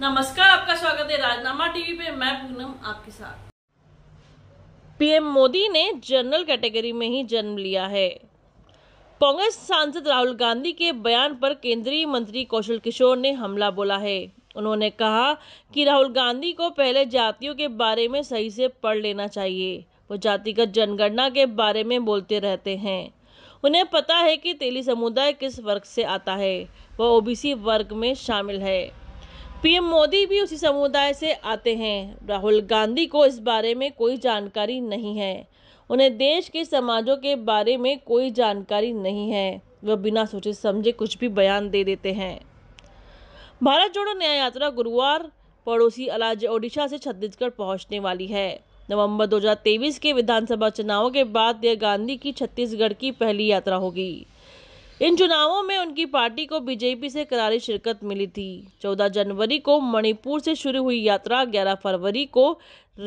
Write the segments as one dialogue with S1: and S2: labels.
S1: नमस्कार आपका स्वागत है राजनामा टीवी पे मैं पूनम आपके साथ
S2: पीएम मोदी ने जनरल कैटेगरी में ही जन्म लिया है कांग्रेस सांसद राहुल गांधी के बयान पर केंद्रीय मंत्री कौशल किशोर ने हमला बोला है उन्होंने कहा कि राहुल गांधी को पहले जातियों के बारे में सही से पढ़ लेना चाहिए वो जातिगत जनगणना के बारे में बोलते रहते हैं उन्हें पता है कि तेली समुदाय किस वर्ग से आता है वह ओबीसी वर्ग में शामिल है पीएम मोदी भी उसी समुदाय से आते हैं राहुल गांधी को इस बारे में कोई जानकारी नहीं है उन्हें देश के समाजों के बारे में कोई जानकारी नहीं है वह बिना सोचे समझे कुछ भी बयान दे देते हैं भारत जोड़ो न्याय यात्रा गुरुवार पड़ोसी अलाज ओडिशा से छत्तीसगढ़ पहुंचने वाली है नवंबर 2023 के विधानसभा चुनावों के बाद यह गांधी की छत्तीसगढ़ की पहली यात्रा होगी इन चुनावों में उनकी पार्टी को बीजेपी से करारी शिरकत मिली थी 14 जनवरी को मणिपुर से शुरू हुई यात्रा 11 फरवरी को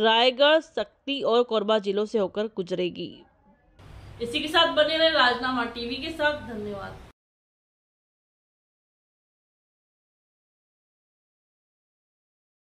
S2: रायगढ़ शक्ति और कोरबा जिलों से होकर गुजरेगी
S1: इसी के साथ बने रहे राजनामा टीवी के साथ धन्यवाद